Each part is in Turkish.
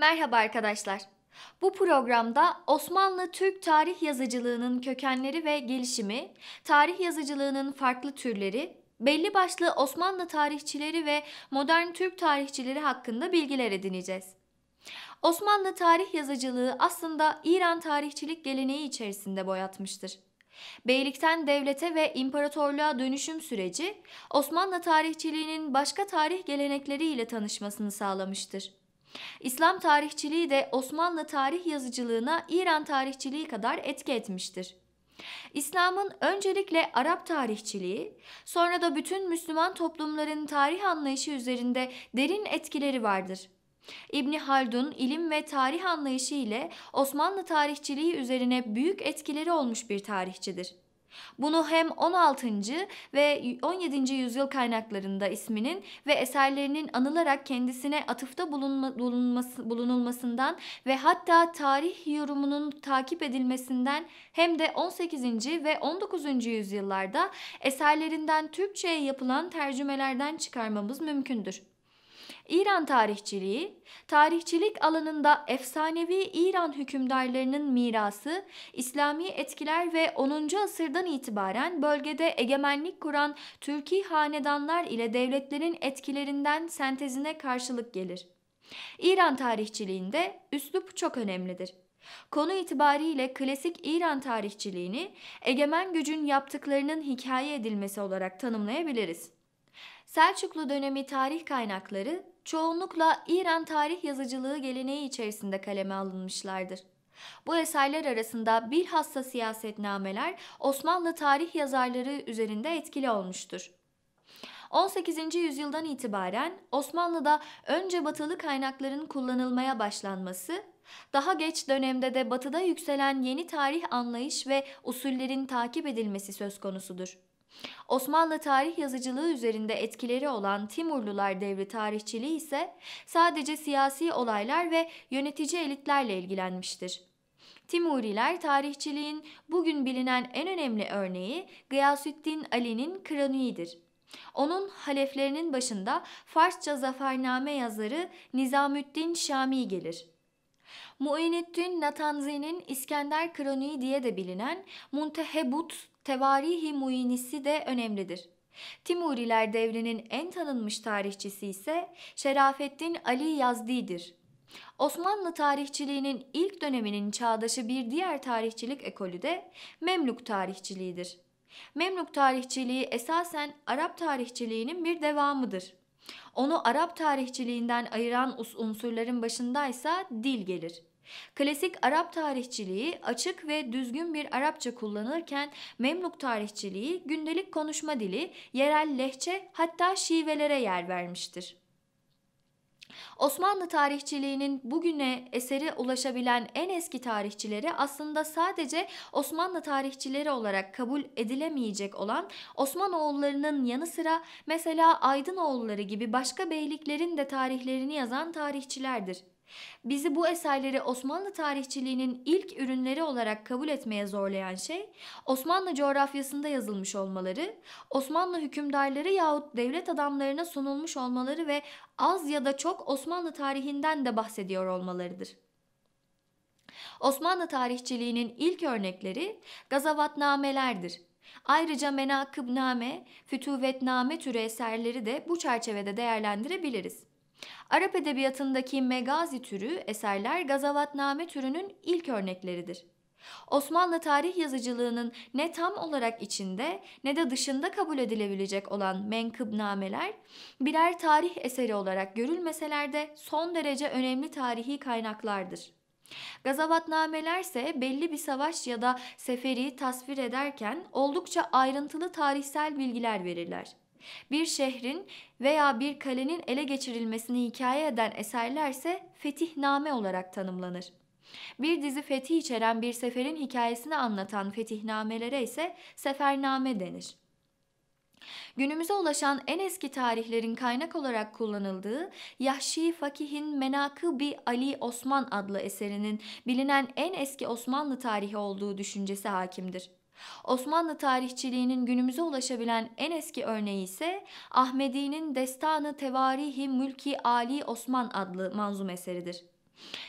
Merhaba arkadaşlar. Bu programda Osmanlı Türk tarih yazıcılığının kökenleri ve gelişimi, tarih yazıcılığının farklı türleri, belli başlı Osmanlı tarihçileri ve modern Türk tarihçileri hakkında bilgiler edineceğiz. Osmanlı tarih yazıcılığı aslında İran tarihçilik geleneği içerisinde boyatmıştır. Beylikten devlete ve imparatorluğa dönüşüm süreci Osmanlı tarihçiliğinin başka tarih gelenekleriyle tanışmasını sağlamıştır. İslam tarihçiliği de Osmanlı tarih yazıcılığına İran tarihçiliği kadar etki etmiştir. İslam'ın öncelikle Arap tarihçiliği, sonra da bütün Müslüman toplumların tarih anlayışı üzerinde derin etkileri vardır. İbni Haldun ilim ve tarih anlayışı ile Osmanlı tarihçiliği üzerine büyük etkileri olmuş bir tarihçidir. Bunu hem 16. ve 17. yüzyıl kaynaklarında isminin ve eserlerinin anılarak kendisine atıfta bulunma, bulunması, bulunulmasından ve hatta tarih yorumunun takip edilmesinden hem de 18. ve 19. yüzyıllarda eserlerinden Türkçe'ye yapılan tercümelerden çıkarmamız mümkündür. İran tarihçiliği, tarihçilik alanında efsanevi İran hükümdarlarının mirası, İslami etkiler ve 10. asırdan itibaren bölgede egemenlik kuran Türki hanedanlar ile devletlerin etkilerinden sentezine karşılık gelir. İran tarihçiliğinde üslup çok önemlidir. Konu itibariyle klasik İran tarihçiliğini egemen gücün yaptıklarının hikaye edilmesi olarak tanımlayabiliriz. Selçuklu dönemi tarih kaynakları çoğunlukla İran tarih yazıcılığı geleneği içerisinde kaleme alınmışlardır. Bu eserler arasında bilhassa siyasetnameler Osmanlı tarih yazarları üzerinde etkili olmuştur. 18. yüzyıldan itibaren Osmanlı'da önce batılı kaynakların kullanılmaya başlanması, daha geç dönemde de batıda yükselen yeni tarih anlayış ve usullerin takip edilmesi söz konusudur. Osmanlı tarih yazıcılığı üzerinde etkileri olan Timurlular devri tarihçiliği ise sadece siyasi olaylar ve yönetici elitlerle ilgilenmiştir. Timuriler tarihçiliğin bugün bilinen en önemli örneği Gıyasüddin Ali'nin Kranüi'dir. Onun haleflerinin başında Farsça zafername yazarı Nizamüddin Şami gelir. Muineddin Natanzi'nin İskender Kroniği diye de bilinen Muntehebut Tevarihi Muinisi de önemlidir. Timuriler devrinin en tanınmış tarihçisi ise Şerafettin Ali Yazdi'dir. Osmanlı tarihçiliğinin ilk döneminin çağdaşı bir diğer tarihçilik ekolü de Memlük tarihçiliğidir. Memlük tarihçiliği esasen Arap tarihçiliğinin bir devamıdır. Onu Arap tarihçiliğinden ayıran unsurların başındaysa dil gelir. Klasik Arap tarihçiliği açık ve düzgün bir Arapça kullanırken Memluk tarihçiliği gündelik konuşma dili, yerel lehçe hatta şivelere yer vermiştir. Osmanlı tarihçiliğinin bugüne eseri ulaşabilen en eski tarihçileri aslında sadece Osmanlı tarihçileri olarak kabul edilemeyecek olan Osmanoğullarının yanı sıra mesela Aydınoğulları gibi başka beyliklerin de tarihlerini yazan tarihçilerdir. Bizi bu eserleri Osmanlı tarihçiliğinin ilk ürünleri olarak kabul etmeye zorlayan şey, Osmanlı coğrafyasında yazılmış olmaları, Osmanlı hükümdarları yahut devlet adamlarına sunulmuş olmaları ve az ya da çok Osmanlı tarihinden de bahsediyor olmalarıdır. Osmanlı tarihçiliğinin ilk örnekleri gazavatnamelerdir. Ayrıca menakıbname, fütüvetname türü eserleri de bu çerçevede değerlendirebiliriz. Arap edebiyatındaki megazi türü eserler gazavatname türünün ilk örnekleridir. Osmanlı tarih yazıcılığının ne tam olarak içinde ne de dışında kabul edilebilecek olan menkıbnameler birer tarih eseri olarak görülmeseler de son derece önemli tarihi kaynaklardır. Gazavatnameler ise belli bir savaş ya da seferi tasvir ederken oldukça ayrıntılı tarihsel bilgiler verirler. Bir şehrin veya bir kalenin ele geçirilmesini hikaye eden eserlerse fetihname olarak tanımlanır. Bir dizi fetih içeren bir seferin hikayesini anlatan fetihnamelere ise sefername denir. Günümüze ulaşan en eski tarihlerin kaynak olarak kullanıldığı Yahşi Fakih'in Menakıbi Ali Osman adlı eserinin bilinen en eski Osmanlı tarihi olduğu düşüncesi hakimdir. Osmanlı tarihçiliğinin günümüze ulaşabilen en eski örneği ise Ahmedi'nin Destanı Tevarihi Mülki Ali Osman adlı manzum eseridir.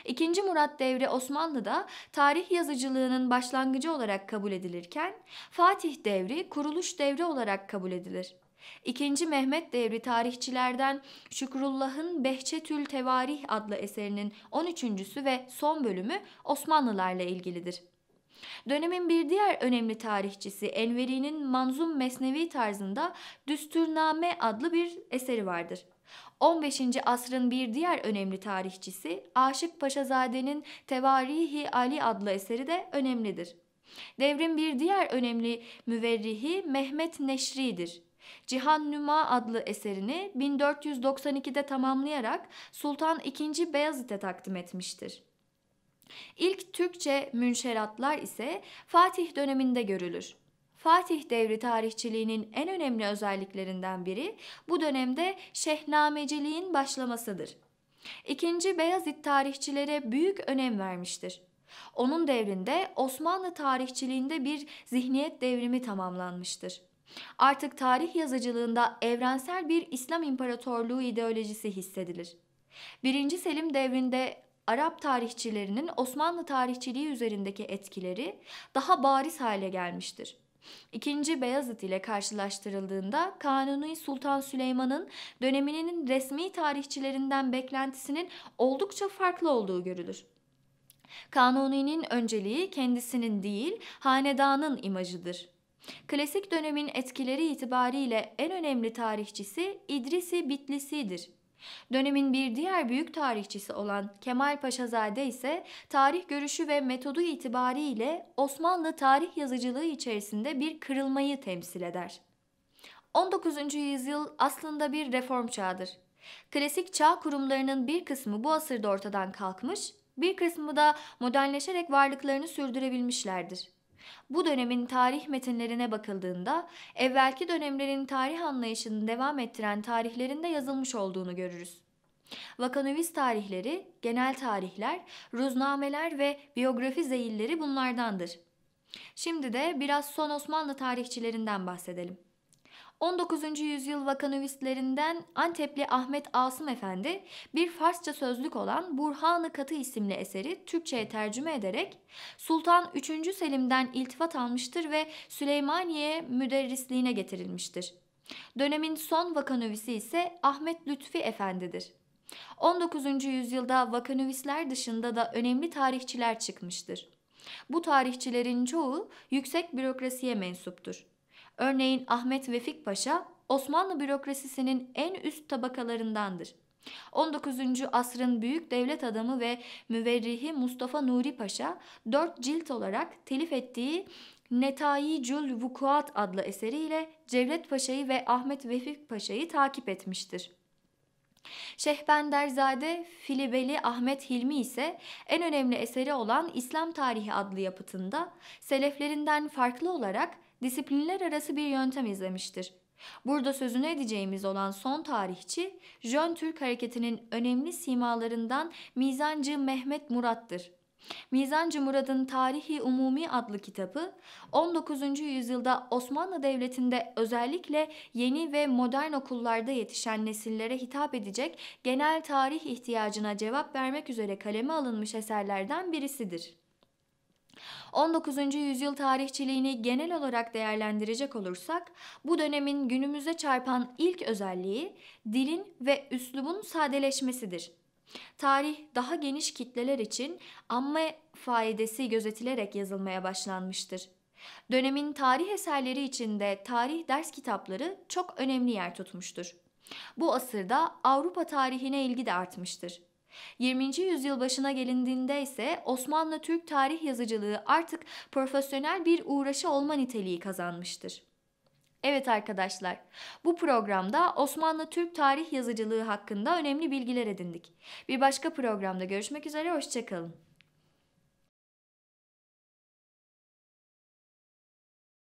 İkinci Murat devri Osmanlı'da tarih yazıcılığının başlangıcı olarak kabul edilirken Fatih devri kuruluş devri olarak kabul edilir. İkinci Mehmet devri tarihçilerden Şükrullah'ın Behçetül Tevarih adlı eserinin 13.sü ve son bölümü Osmanlılarla ilgilidir. Dönemin bir diğer önemli tarihçisi Enveri'nin Manzum Mesnevi tarzında Düsturname adlı bir eseri vardır. 15. asrın bir diğer önemli tarihçisi Aşık Paşazade'nin Tevarihi Ali adlı eseri de önemlidir. Devrin bir diğer önemli müverrihi Mehmet Neşri'dir. Cihan Nüma adlı eserini 1492'de tamamlayarak Sultan II. Beyazıt'e takdim etmiştir. İlk Türkçe münşeratlar ise Fatih döneminde görülür. Fatih devri tarihçiliğinin en önemli özelliklerinden biri bu dönemde şehnameciliğin başlamasıdır. İkinci Beyazıt tarihçilere büyük önem vermiştir. Onun devrinde Osmanlı tarihçiliğinde bir zihniyet devrimi tamamlanmıştır. Artık tarih yazıcılığında evrensel bir İslam imparatorluğu ideolojisi hissedilir. 1. Selim devrinde Arap tarihçilerinin Osmanlı tarihçiliği üzerindeki etkileri daha bariz hale gelmiştir. İkinci Beyazıt ile karşılaştırıldığında Kanuni Sultan Süleyman'ın döneminin resmi tarihçilerinden beklentisinin oldukça farklı olduğu görülür. Kanuni'nin önceliği kendisinin değil, hanedanın imajıdır. Klasik dönemin etkileri itibariyle en önemli tarihçisi İdrisi Bitlisi'dir. Dönemin bir diğer büyük tarihçisi olan Kemal Paşazade ise tarih görüşü ve metodu itibariyle Osmanlı tarih yazıcılığı içerisinde bir kırılmayı temsil eder. 19. yüzyıl aslında bir reform çağıdır. Klasik çağ kurumlarının bir kısmı bu asırda ortadan kalkmış, bir kısmı da modernleşerek varlıklarını sürdürebilmişlerdir. Bu dönemin tarih metinlerine bakıldığında evvelki dönemlerin tarih anlayışını devam ettiren tarihlerinde yazılmış olduğunu görürüz. Vakanoviz tarihleri, genel tarihler, ruznameler ve biyografi zeyilleri bunlardandır. Şimdi de biraz son Osmanlı tarihçilerinden bahsedelim. 19. yüzyıl vakanüvistlerinden Antepli Ahmet Asım Efendi bir Farsça sözlük olan Burhanı Katı isimli eseri Türkçe'ye tercüme ederek Sultan 3. Selim'den iltifat almıştır ve Süleymaniye müderrisliğine getirilmiştir. Dönemin son vakanüvisi ise Ahmet Lütfi Efendi'dir. 19. yüzyılda vakanüvisler dışında da önemli tarihçiler çıkmıştır. Bu tarihçilerin çoğu yüksek bürokrasiye mensuptur. Örneğin Ahmet Vefik Paşa Osmanlı bürokrasisinin en üst tabakalarındandır. 19. asrın büyük devlet adamı ve müverrihi Mustafa Nuri Paşa dört cilt olarak telif ettiği Netayicül Vukuat adlı eseriyle Cevdet Paşa'yı ve Ahmet Vefik Paşa'yı takip etmiştir. Şehbenderzade Filibeli Ahmet Hilmi ise en önemli eseri olan İslam Tarihi adlı yapıtında seleflerinden farklı olarak disiplinler arası bir yöntem izlemiştir. Burada sözünü edeceğimiz olan son tarihçi, Jön Türk hareketinin önemli simalarından Mizancı Mehmet Murat'tır. Mizancı Murad'ın Tarihi Umumi adlı kitabı 19. yüzyılda Osmanlı Devleti'nde özellikle yeni ve modern okullarda yetişen nesillere hitap edecek genel tarih ihtiyacına cevap vermek üzere kaleme alınmış eserlerden birisidir. 19. yüzyıl tarihçiliğini genel olarak değerlendirecek olursak, bu dönemin günümüze çarpan ilk özelliği dilin ve üslubun sadeleşmesidir. Tarih daha geniş kitleler için amme faidesi gözetilerek yazılmaya başlanmıştır. Dönemin tarih eserleri içinde tarih ders kitapları çok önemli yer tutmuştur. Bu asırda Avrupa tarihine ilgi de artmıştır. 20. yüzyıl başına gelindiğinde ise Osmanlı-Türk tarih yazıcılığı artık profesyonel bir uğraşı olma niteliği kazanmıştır. Evet arkadaşlar, bu programda Osmanlı Türk tarih yazıcılığı hakkında önemli bilgiler edindik. Bir başka programda görüşmek üzere, hoşçakalın.